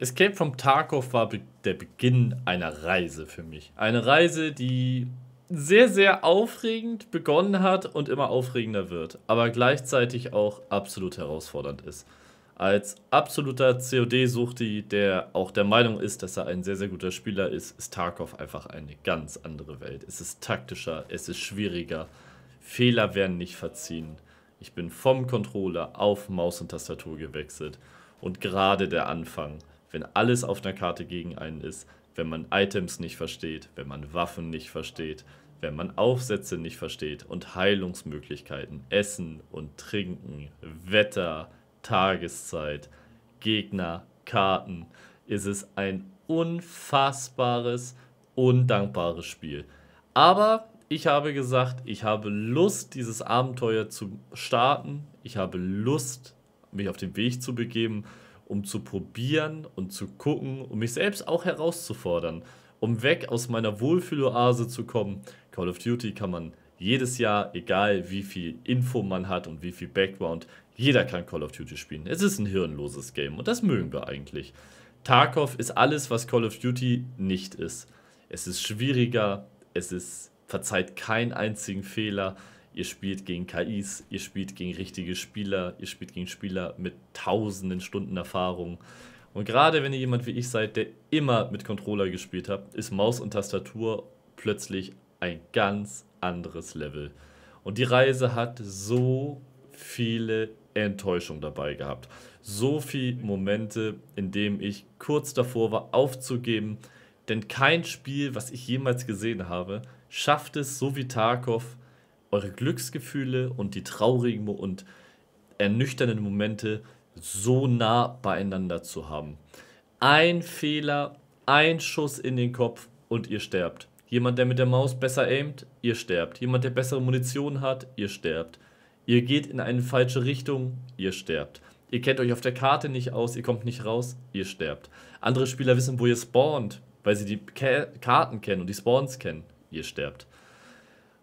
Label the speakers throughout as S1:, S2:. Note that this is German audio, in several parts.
S1: Escape from Tarkov war be der Beginn einer Reise für mich. Eine Reise, die sehr, sehr aufregend begonnen hat und immer aufregender wird, aber gleichzeitig auch absolut herausfordernd ist. Als absoluter COD-Suchti, der auch der Meinung ist, dass er ein sehr, sehr guter Spieler ist, ist Tarkov einfach eine ganz andere Welt. Es ist taktischer, es ist schwieriger. Fehler werden nicht verziehen. Ich bin vom Controller auf Maus und Tastatur gewechselt. Und gerade der Anfang wenn alles auf einer Karte gegen einen ist, wenn man Items nicht versteht, wenn man Waffen nicht versteht, wenn man Aufsätze nicht versteht und Heilungsmöglichkeiten, Essen und Trinken, Wetter, Tageszeit, Gegner, Karten, ist es ein unfassbares, undankbares Spiel. Aber ich habe gesagt, ich habe Lust, dieses Abenteuer zu starten. Ich habe Lust, mich auf den Weg zu begeben um zu probieren und zu gucken, um mich selbst auch herauszufordern, um weg aus meiner Wohlfühloase zu kommen. Call of Duty kann man jedes Jahr, egal wie viel Info man hat und wie viel Background, jeder kann Call of Duty spielen. Es ist ein hirnloses Game und das mögen wir eigentlich. Tarkov ist alles, was Call of Duty nicht ist. Es ist schwieriger, es ist verzeiht keinen einzigen Fehler, Ihr spielt gegen KIs, ihr spielt gegen richtige Spieler, ihr spielt gegen Spieler mit tausenden Stunden Erfahrung. Und gerade wenn ihr jemand wie ich seid, der immer mit Controller gespielt habt, ist Maus und Tastatur plötzlich ein ganz anderes Level. Und die Reise hat so viele Enttäuschungen dabei gehabt. So viele Momente, in denen ich kurz davor war, aufzugeben. Denn kein Spiel, was ich jemals gesehen habe, schafft es so wie Tarkov, eure Glücksgefühle und die traurigen und ernüchternden Momente so nah beieinander zu haben. Ein Fehler, ein Schuss in den Kopf und ihr sterbt. Jemand, der mit der Maus besser aimt, ihr sterbt. Jemand, der bessere Munition hat, ihr sterbt. Ihr geht in eine falsche Richtung, ihr sterbt. Ihr kennt euch auf der Karte nicht aus, ihr kommt nicht raus, ihr sterbt. Andere Spieler wissen, wo ihr spawnt, weil sie die Karten kennen und die Spawns kennen, ihr sterbt.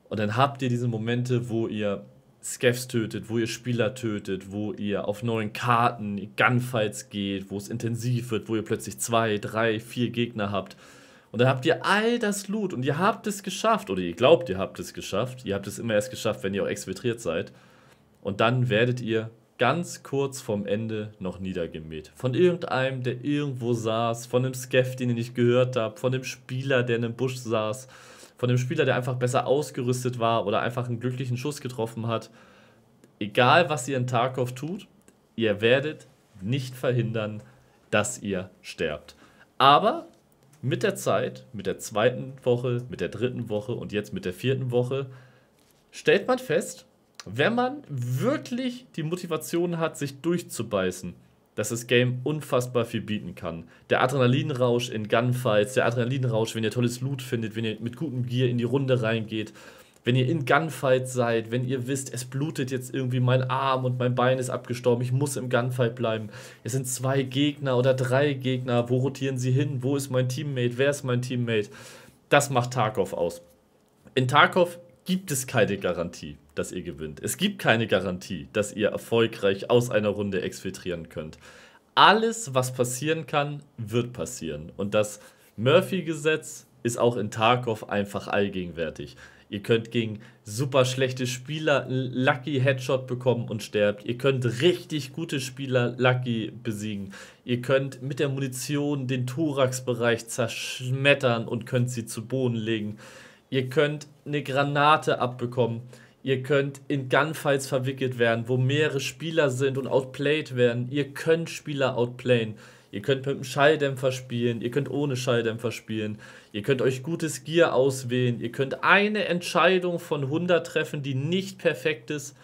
S1: Und dann habt ihr diese Momente, wo ihr Scaffs tötet, wo ihr Spieler tötet, wo ihr auf neuen Karten Gunfights geht, wo es intensiv wird, wo ihr plötzlich zwei, drei, vier Gegner habt. Und dann habt ihr all das Loot und ihr habt es geschafft oder ihr glaubt, ihr habt es geschafft. Ihr habt es immer erst geschafft, wenn ihr auch exfiltriert seid. Und dann werdet ihr ganz kurz vorm Ende noch niedergemäht. Von irgendeinem, der irgendwo saß, von einem Scaff, den ihr nicht gehört habt, von dem Spieler, der in einem Busch saß von dem Spieler, der einfach besser ausgerüstet war oder einfach einen glücklichen Schuss getroffen hat. Egal, was ihr in Tarkov tut, ihr werdet nicht verhindern, dass ihr sterbt. Aber mit der Zeit, mit der zweiten Woche, mit der dritten Woche und jetzt mit der vierten Woche, stellt man fest, wenn man wirklich die Motivation hat, sich durchzubeißen, dass das Game unfassbar viel bieten kann. Der Adrenalinrausch in Gunfights, der Adrenalinrausch, wenn ihr tolles Loot findet, wenn ihr mit gutem Gear in die Runde reingeht, wenn ihr in Gunfights seid, wenn ihr wisst, es blutet jetzt irgendwie mein Arm und mein Bein ist abgestorben, ich muss im Gunfight bleiben. Es sind zwei Gegner oder drei Gegner, wo rotieren sie hin, wo ist mein Teammate, wer ist mein Teammate? Das macht Tarkov aus. In Tarkov gibt es keine Garantie dass ihr gewinnt. Es gibt keine Garantie, dass ihr erfolgreich aus einer Runde exfiltrieren könnt. Alles, was passieren kann, wird passieren. Und das Murphy-Gesetz ist auch in Tarkov einfach allgegenwärtig. Ihr könnt gegen super schlechte Spieler Lucky Headshot bekommen und sterbt. Ihr könnt richtig gute Spieler Lucky besiegen. Ihr könnt mit der Munition den Thoraxbereich zerschmettern und könnt sie zu Boden legen. Ihr könnt eine Granate abbekommen. Ihr könnt in Gunfights verwickelt werden, wo mehrere Spieler sind und outplayed werden. Ihr könnt Spieler outplayen. Ihr könnt mit einem Schalldämpfer spielen, ihr könnt ohne Schalldämpfer spielen, ihr könnt euch gutes Gear auswählen, ihr könnt eine Entscheidung von 100 treffen, die nicht perfekt ist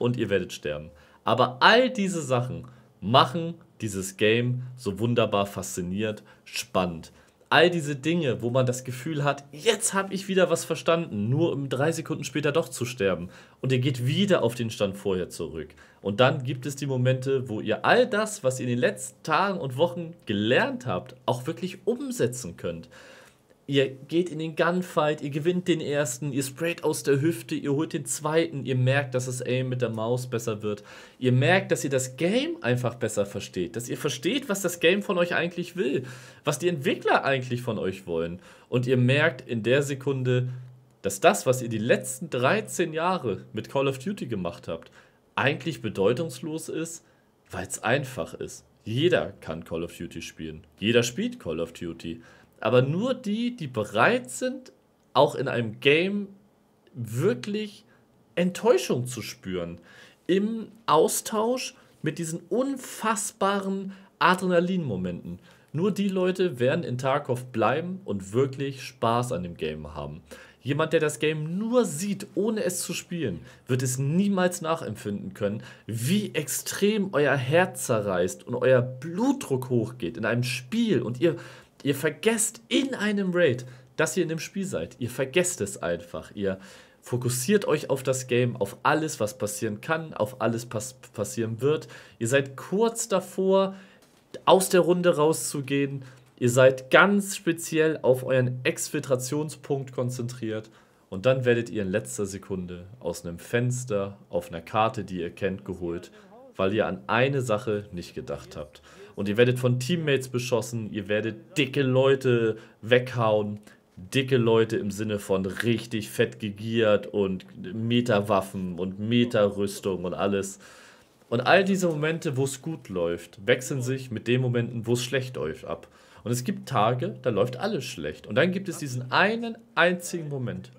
S1: und ihr werdet sterben. Aber all diese Sachen machen dieses Game so wunderbar fasziniert, spannend all diese Dinge, wo man das Gefühl hat, jetzt habe ich wieder was verstanden, nur um drei Sekunden später doch zu sterben. Und ihr geht wieder auf den Stand vorher zurück. Und dann gibt es die Momente, wo ihr all das, was ihr in den letzten Tagen und Wochen gelernt habt, auch wirklich umsetzen könnt. Ihr geht in den Gunfight, ihr gewinnt den ersten, ihr sprayt aus der Hüfte, ihr holt den zweiten, ihr merkt, dass das Aim mit der Maus besser wird. Ihr merkt, dass ihr das Game einfach besser versteht, dass ihr versteht, was das Game von euch eigentlich will, was die Entwickler eigentlich von euch wollen. Und ihr merkt in der Sekunde, dass das, was ihr die letzten 13 Jahre mit Call of Duty gemacht habt, eigentlich bedeutungslos ist, weil es einfach ist. Jeder kann Call of Duty spielen. Jeder spielt Call of Duty aber nur die, die bereit sind, auch in einem Game wirklich Enttäuschung zu spüren. Im Austausch mit diesen unfassbaren Adrenalin-Momenten. Nur die Leute werden in Tarkov bleiben und wirklich Spaß an dem Game haben. Jemand, der das Game nur sieht, ohne es zu spielen, wird es niemals nachempfinden können, wie extrem euer Herz zerreißt und euer Blutdruck hochgeht in einem Spiel und ihr Ihr vergesst in einem Raid, dass ihr in dem Spiel seid. Ihr vergesst es einfach. Ihr fokussiert euch auf das Game, auf alles, was passieren kann, auf alles, was passieren wird. Ihr seid kurz davor, aus der Runde rauszugehen. Ihr seid ganz speziell auf euren Exfiltrationspunkt konzentriert. Und dann werdet ihr in letzter Sekunde aus einem Fenster auf einer Karte, die ihr kennt, geholt, weil ihr an eine Sache nicht gedacht habt. Und ihr werdet von Teammates beschossen, ihr werdet dicke Leute weghauen. Dicke Leute im Sinne von richtig fett gegiert und Meterwaffen und Meterrüstung und alles. Und all diese Momente, wo es gut läuft, wechseln sich mit den Momenten, wo es schlecht läuft, ab. Und es gibt Tage, da läuft alles schlecht. Und dann gibt es diesen einen einzigen Moment.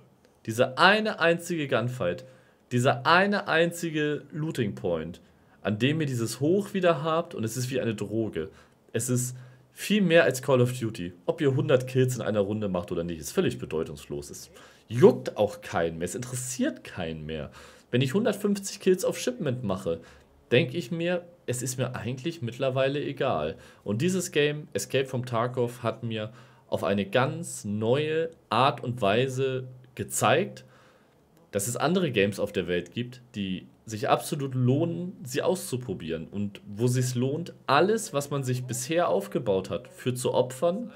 S1: Diese eine einzige Gunfight. Dieser eine einzige Looting Point an dem ihr dieses Hoch wieder habt und es ist wie eine Droge. Es ist viel mehr als Call of Duty. Ob ihr 100 Kills in einer Runde macht oder nicht, ist völlig bedeutungslos. Es juckt auch keinen mehr, es interessiert keinen mehr. Wenn ich 150 Kills auf Shipment mache, denke ich mir, es ist mir eigentlich mittlerweile egal. Und dieses Game, Escape from Tarkov, hat mir auf eine ganz neue Art und Weise gezeigt, dass es andere Games auf der Welt gibt, die sich absolut lohnen, sie auszuprobieren und wo sich lohnt, alles, was man sich bisher aufgebaut hat, für zu opfern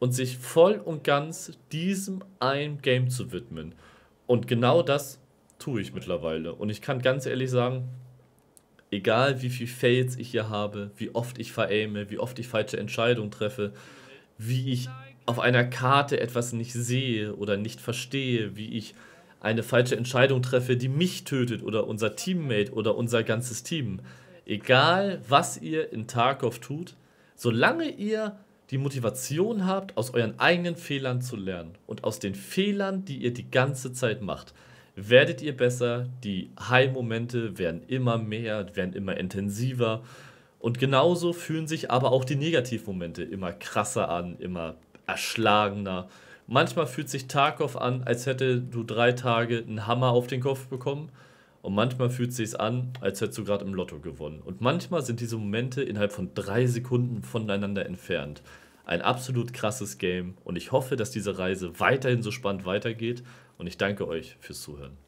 S1: und sich voll und ganz diesem einen Game zu widmen. Und genau das tue ich mittlerweile. Und ich kann ganz ehrlich sagen, egal wie viel Fails ich hier habe, wie oft ich veräme, wie oft ich falsche Entscheidungen treffe, wie ich auf einer Karte etwas nicht sehe oder nicht verstehe, wie ich eine falsche Entscheidung treffe, die mich tötet oder unser Teammate oder unser ganzes Team. Egal, was ihr in Tarkov tut, solange ihr die Motivation habt, aus euren eigenen Fehlern zu lernen und aus den Fehlern, die ihr die ganze Zeit macht, werdet ihr besser, die High-Momente werden immer mehr, werden immer intensiver und genauso fühlen sich aber auch die Negativmomente immer krasser an, immer erschlagener manchmal fühlt sich Tarkov an, als hätte du drei Tage einen Hammer auf den Kopf bekommen. Und manchmal fühlt es sich an, als hättest du gerade im Lotto gewonnen. Und manchmal sind diese Momente innerhalb von drei Sekunden voneinander entfernt. Ein absolut krasses Game. Und ich hoffe, dass diese Reise weiterhin so spannend weitergeht. Und ich danke euch fürs Zuhören.